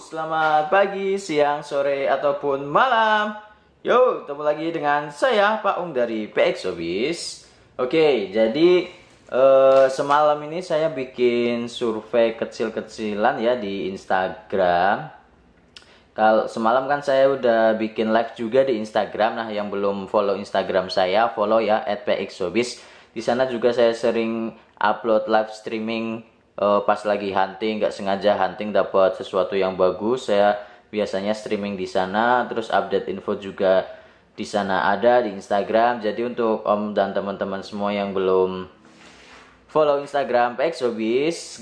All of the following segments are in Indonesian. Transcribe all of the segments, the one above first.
selamat pagi, siang, sore, ataupun malam. Yo, ketemu lagi dengan saya, Pak Ung dari PX Obis. Oke, jadi eh, semalam ini saya bikin survei kecil-kecilan ya di Instagram. Kalau semalam kan saya udah bikin live juga di Instagram. Nah, yang belum follow Instagram saya, follow ya at @pxobis. Di sana juga saya sering upload live streaming uh, pas lagi hunting nggak sengaja hunting dapat sesuatu yang bagus saya biasanya streaming di sana terus update info juga di sana ada di Instagram jadi untuk om dan teman-teman semua yang belum follow Instagram PX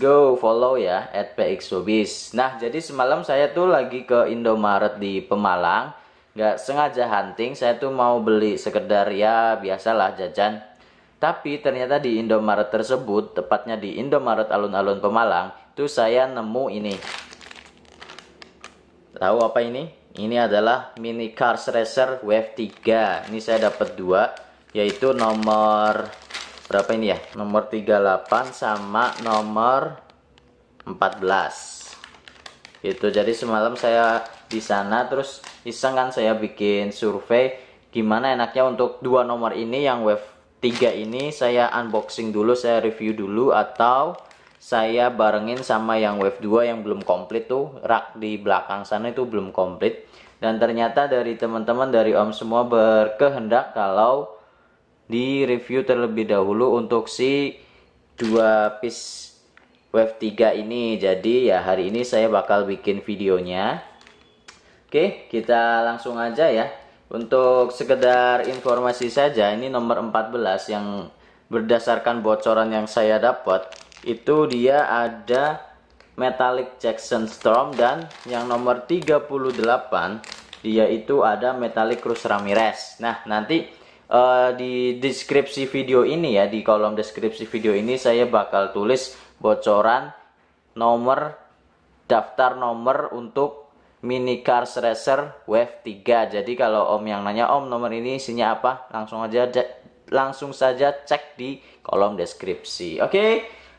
go follow ya at PXobis nah jadi semalam saya tuh lagi ke Indomaret di Pemalang nggak sengaja hunting saya tuh mau beli sekedar ya biasalah jajan tapi ternyata di Indomaret tersebut, tepatnya di Indomaret alun-alun Pemalang, itu saya nemu ini. Tahu apa ini? Ini adalah mini Cars Racer Wave 3. Ini saya dapat dua, yaitu nomor berapa ini ya? Nomor 38 sama nomor 14. Itu Jadi semalam saya di sana terus iseng kan saya bikin survei gimana enaknya untuk dua nomor ini yang wave tiga ini saya unboxing dulu, saya review dulu atau saya barengin sama yang Wave 2 yang belum komplit tuh rak di belakang sana itu belum komplit dan ternyata dari teman-teman dari Om semua berkehendak kalau di review terlebih dahulu untuk si dua piece Wave 3 ini jadi ya hari ini saya bakal bikin videonya Oke kita langsung aja ya untuk sekedar informasi saja, ini nomor 14 yang berdasarkan bocoran yang saya dapat, itu dia ada metallic Jackson Storm dan yang nomor 38 dia itu ada metallic Cruz Ramirez. Nah, nanti uh, di deskripsi video ini ya, di kolom deskripsi video ini saya bakal tulis bocoran nomor daftar nomor untuk mini cars racer wave 3 jadi kalau om yang nanya om nomor ini isinya apa langsung aja langsung saja cek di kolom deskripsi oke okay?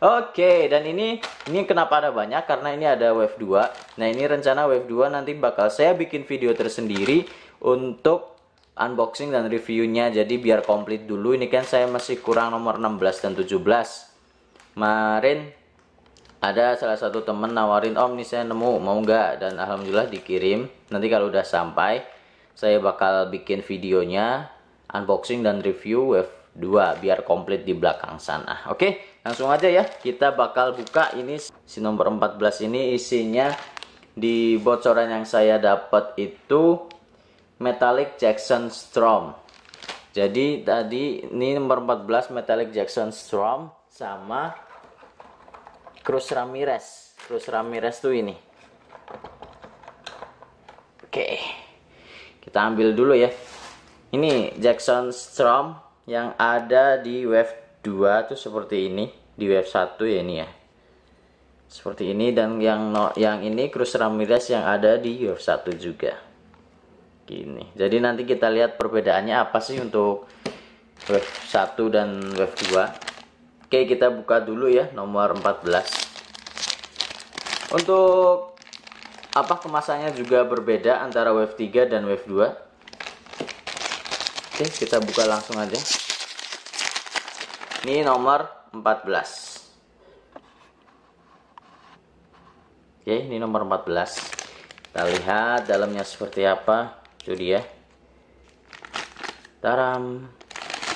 oke okay, dan ini ini kenapa ada banyak karena ini ada wave 2 nah ini rencana wave 2 nanti bakal saya bikin video tersendiri untuk unboxing dan reviewnya jadi biar komplit dulu ini kan saya masih kurang nomor 16 dan 17 kemarin ada salah satu temen nawarin om nih saya nemu mau nggak dan alhamdulillah dikirim nanti kalau udah sampai saya bakal bikin videonya unboxing dan review wave 2 biar komplit di belakang sana oke langsung aja ya kita bakal buka ini si nomor 14 ini isinya di bocoran yang saya dapat itu metallic Jackson Storm jadi tadi ini nomor 14 metallic Jackson Storm sama Cruz Ramirez. Cruz Ramirez tuh ini. Oke. Kita ambil dulu ya. Ini Jackson Strom yang ada di wave 2 tuh seperti ini, di wave 1 ya ini ya. Seperti ini dan yang no, yang ini Cruz Ramirez yang ada di wave 1 juga. Gini. Jadi nanti kita lihat perbedaannya apa sih untuk wave 1 dan wave 2. Oke, kita buka dulu ya nomor 14. Untuk apa kemasannya juga berbeda antara wave 3 dan wave 2. Oke, kita buka langsung aja. Ini nomor 14. Oke, ini nomor 14. Kita lihat dalamnya seperti apa. Itu ya. Taram.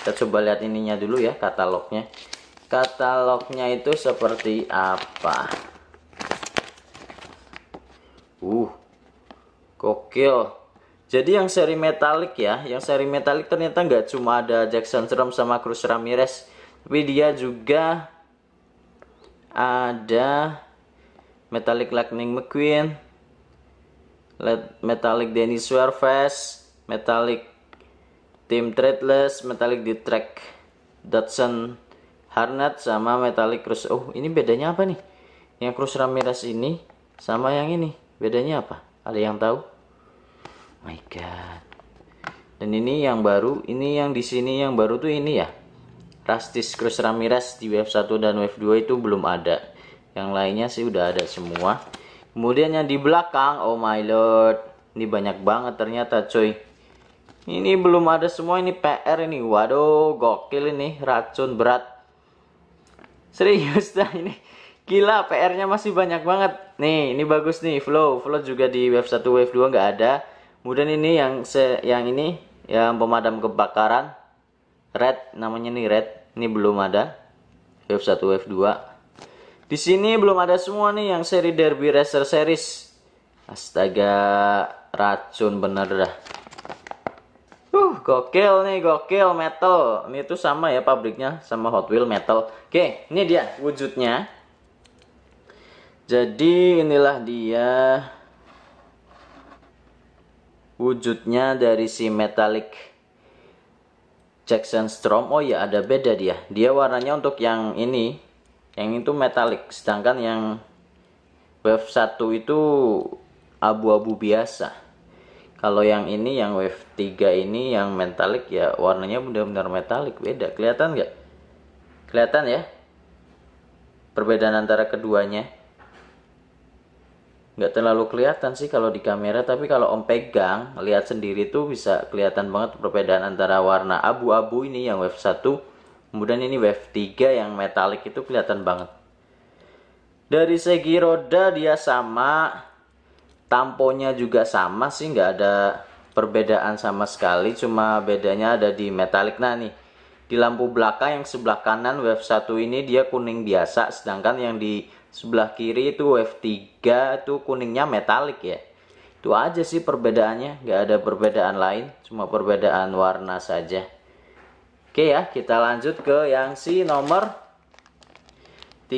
Kita coba lihat ininya dulu ya, katalognya katalognya itu seperti apa uh gokil jadi yang seri metalik ya yang seri metalik ternyata nggak cuma ada Jackson Strum sama Cruz Ramirez tapi dia juga ada metalik Lightning McQueen Metallic Denis Suarez metalik Tim Treadless Metallic D-Track Dodson Harnat sama Metallic cross. Oh, ini bedanya apa nih? Yang cross Ramirez ini sama yang ini. Bedanya apa? Ada yang tahu? my god. Dan ini yang baru, ini yang di sini yang baru tuh ini ya. Rastis cross Ramirez di wave 1 dan wave 2 itu belum ada. Yang lainnya sih udah ada semua. Kemudian yang di belakang, oh my lord. Ini banyak banget ternyata coy. Ini belum ada semua ini PR ini. Waduh, gokil ini racun berat serius dah ini gila PR-nya masih banyak banget nih ini bagus nih flow flow juga di wave 1 wave 2 nggak ada kemudian ini yang se yang ini yang pemadam kebakaran red namanya nih red ini belum ada wave 1 wave 2 di sini belum ada semua nih yang seri derby racer series astaga racun bener dah gokil nih, gokil metal. Ini tuh sama ya pabriknya sama Hot Wheel metal. Oke, ini dia wujudnya. Jadi inilah dia wujudnya dari si metallic Jackson Strom. Oh ya, ada beda dia. Dia warnanya untuk yang ini, yang itu metalik, sedangkan yang Wave 1 itu abu-abu biasa. Kalau yang ini yang wave 3 ini yang metalik ya warnanya benar-benar metalik beda. Kelihatan nggak? Kelihatan ya? Perbedaan antara keduanya. Nggak terlalu kelihatan sih kalau di kamera, tapi kalau om pegang, lihat sendiri tuh bisa kelihatan banget perbedaan antara warna abu-abu ini yang wave 1, kemudian ini wave 3 yang metalik itu kelihatan banget. Dari segi roda dia sama, tamponya juga sama sih nggak ada perbedaan sama sekali cuma bedanya ada di metalik nah nih di lampu belakang yang sebelah kanan wave 1 ini dia kuning biasa sedangkan yang di sebelah kiri itu wave 3 itu kuningnya metalik ya itu aja sih perbedaannya nggak ada perbedaan lain cuma perbedaan warna saja oke ya kita lanjut ke yang si nomor 38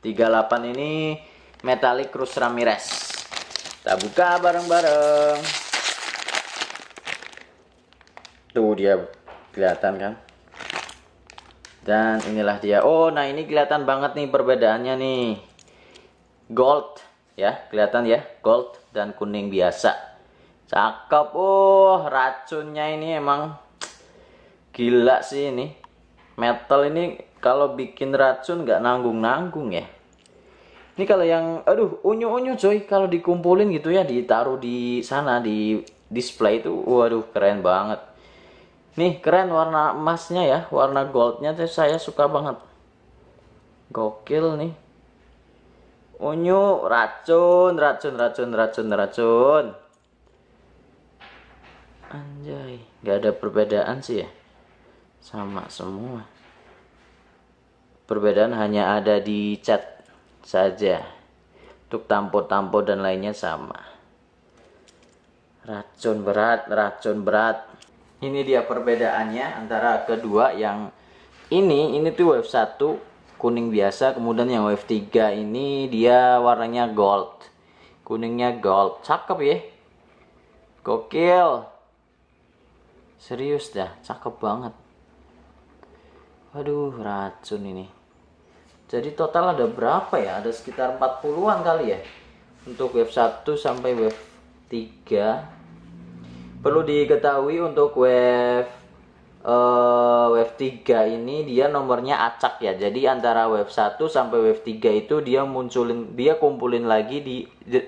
38 ini metalik Cruz Ramirez kita buka bareng-bareng. Tuh dia kelihatan kan? Dan inilah dia. Oh, nah ini kelihatan banget nih perbedaannya nih. Gold ya, kelihatan ya, gold dan kuning biasa. Cakep. Oh, racunnya ini emang gila sih ini. Metal ini kalau bikin racun nggak nanggung-nanggung ya. Ini kalau yang aduh unyu-unyu coy kalau dikumpulin gitu ya ditaruh di sana di display itu waduh keren banget. Nih keren warna emasnya ya, warna goldnya tuh saya suka banget. Gokil nih. Unyu, racun, racun, racun, racun, racun. Anjay, nggak ada perbedaan sih ya. Sama semua. Perbedaan hanya ada di cat saja. Untuk tampo-tampo dan lainnya sama. Racun berat, racun berat. Ini dia perbedaannya antara kedua yang ini, ini tuh wave 1 kuning biasa, kemudian yang wave 3 ini dia warnanya gold. Kuningnya gold. Cakep ya. Gokil. Serius dah, cakep banget. Waduh, racun ini. Jadi total ada berapa ya? Ada sekitar 40-an kali ya. Untuk wave 1 sampai wave 3. Perlu diketahui untuk wave uh, wave 3 ini dia nomornya acak ya. Jadi antara wave 1 sampai wave 3 itu dia munculin dia kumpulin lagi di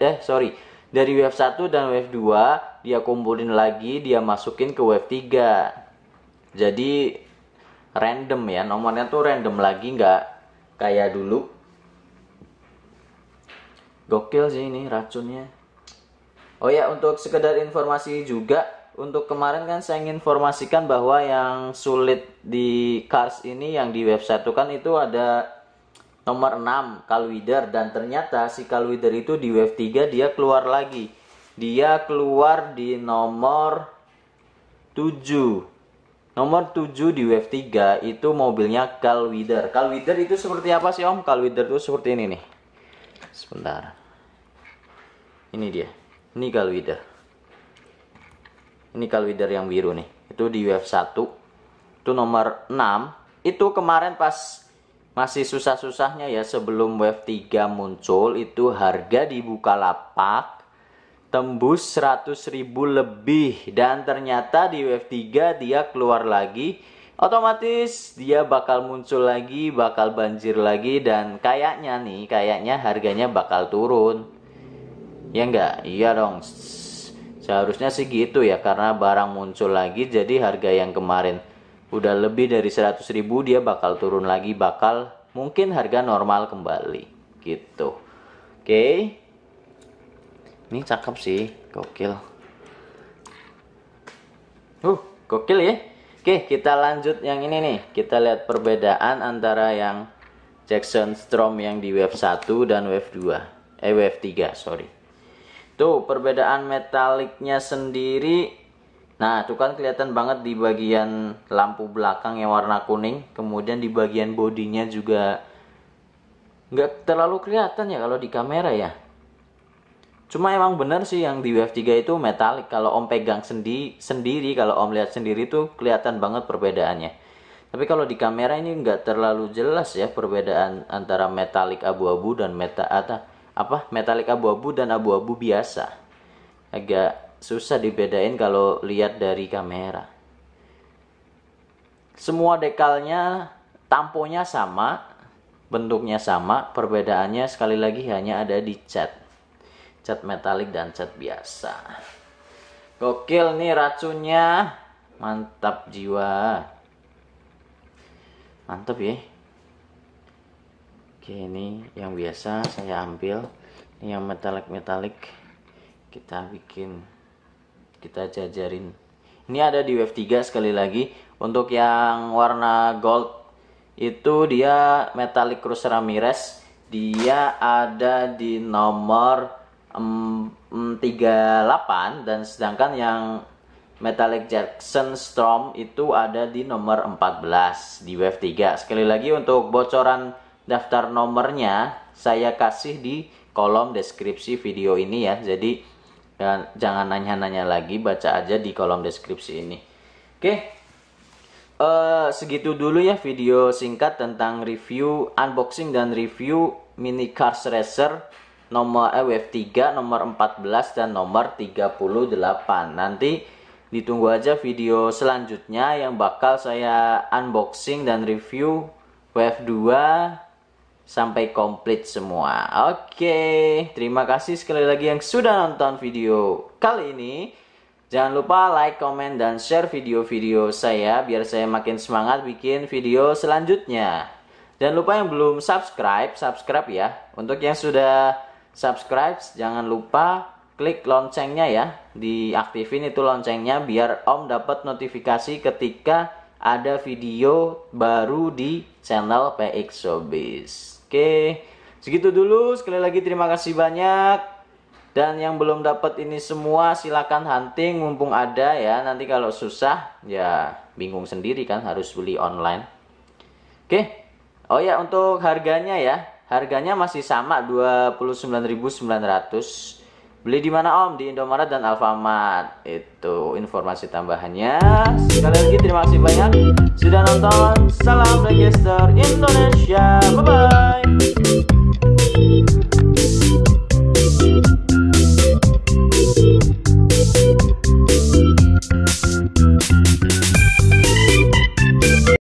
eh sorry. Dari wave 1 dan wave 2 dia kumpulin lagi, dia masukin ke wave 3. Jadi random ya, nomornya tuh random lagi nggak kayak dulu gokil sih ini racunnya oh ya untuk sekedar informasi juga untuk kemarin kan saya ingin informasikan bahwa yang sulit di Cars ini yang di website itu kan itu ada nomor 6 Kalwider dan ternyata si Kalwider itu di wave 3 dia keluar lagi. Dia keluar di nomor 7. Nomor 7 di wave 3 itu mobilnya Calwider. Calwider itu seperti apa sih Om? Calwider itu seperti ini nih. Sebentar. Ini dia. Ini Calwider. Ini Calwider yang biru nih. Itu di wave 1. Itu nomor 6. Itu kemarin pas masih susah-susahnya ya sebelum wave 3 muncul itu harga dibuka Bukalapak tembus 100 ribu lebih dan ternyata di wave 3 dia keluar lagi otomatis dia bakal muncul lagi bakal banjir lagi dan kayaknya nih kayaknya harganya bakal turun ya enggak iya dong seharusnya sih gitu ya karena barang muncul lagi jadi harga yang kemarin udah lebih dari 100 ribu dia bakal turun lagi bakal mungkin harga normal kembali gitu oke okay ini cakep sih gokil uh gokil ya Oke kita lanjut yang ini nih kita lihat perbedaan antara yang Jackson Storm yang di wave 1 dan wave 2 eh wave 3 sorry tuh perbedaan metaliknya sendiri nah itu kan kelihatan banget di bagian lampu belakang yang warna kuning kemudian di bagian bodinya juga nggak terlalu kelihatan ya kalau di kamera ya Cuma emang bener sih yang di WF3 itu metalik. Kalau Om pegang sendi sendiri, kalau Om lihat sendiri tuh kelihatan banget perbedaannya. Tapi kalau di kamera ini nggak terlalu jelas ya perbedaan antara metalik abu-abu dan meta atau apa metalik abu-abu dan abu-abu biasa. Agak susah dibedain kalau lihat dari kamera. Semua dekalnya tamponya sama, bentuknya sama, perbedaannya sekali lagi hanya ada di cat cat metalik dan cat biasa gokil nih racunnya mantap jiwa mantap ya oke ini yang biasa saya ambil ini yang metalik metalik kita bikin kita jajarin ini ada di wave 3 sekali lagi untuk yang warna gold itu dia metalik cruiser ramirez dia ada di nomor 38 dan sedangkan yang Metallic Jackson Storm itu ada di nomor 14 di wave 3. Sekali lagi untuk bocoran daftar nomornya saya kasih di kolom deskripsi video ini ya. Jadi ya, jangan nanya-nanya lagi, baca aja di kolom deskripsi ini. Oke. Uh, segitu dulu ya video singkat tentang review unboxing dan review mini cars racer nomor eh, wave 3, nomor 14 dan nomor 38. Nanti ditunggu aja video selanjutnya yang bakal saya unboxing dan review wave 2 sampai komplit semua. Oke, terima kasih sekali lagi yang sudah nonton video kali ini. Jangan lupa like, comment, dan share video-video saya biar saya makin semangat bikin video selanjutnya. Jangan lupa yang belum subscribe, subscribe ya. Untuk yang sudah subscribe, jangan lupa klik loncengnya ya. Diaktifin itu loncengnya biar Om dapat notifikasi ketika ada video baru di channel PX Showbiz. Oke, segitu dulu. Sekali lagi terima kasih banyak. Dan yang belum dapat ini semua silakan hunting mumpung ada ya. Nanti kalau susah ya bingung sendiri kan harus beli online. Oke. Oh ya untuk harganya ya. Harganya masih sama 29.900. Beli di mana Om? Di Indomaret dan Alfamart. Itu informasi tambahannya. Sekali lagi terima kasih banyak sudah nonton. Salam Blackester Indonesia. Bye bye.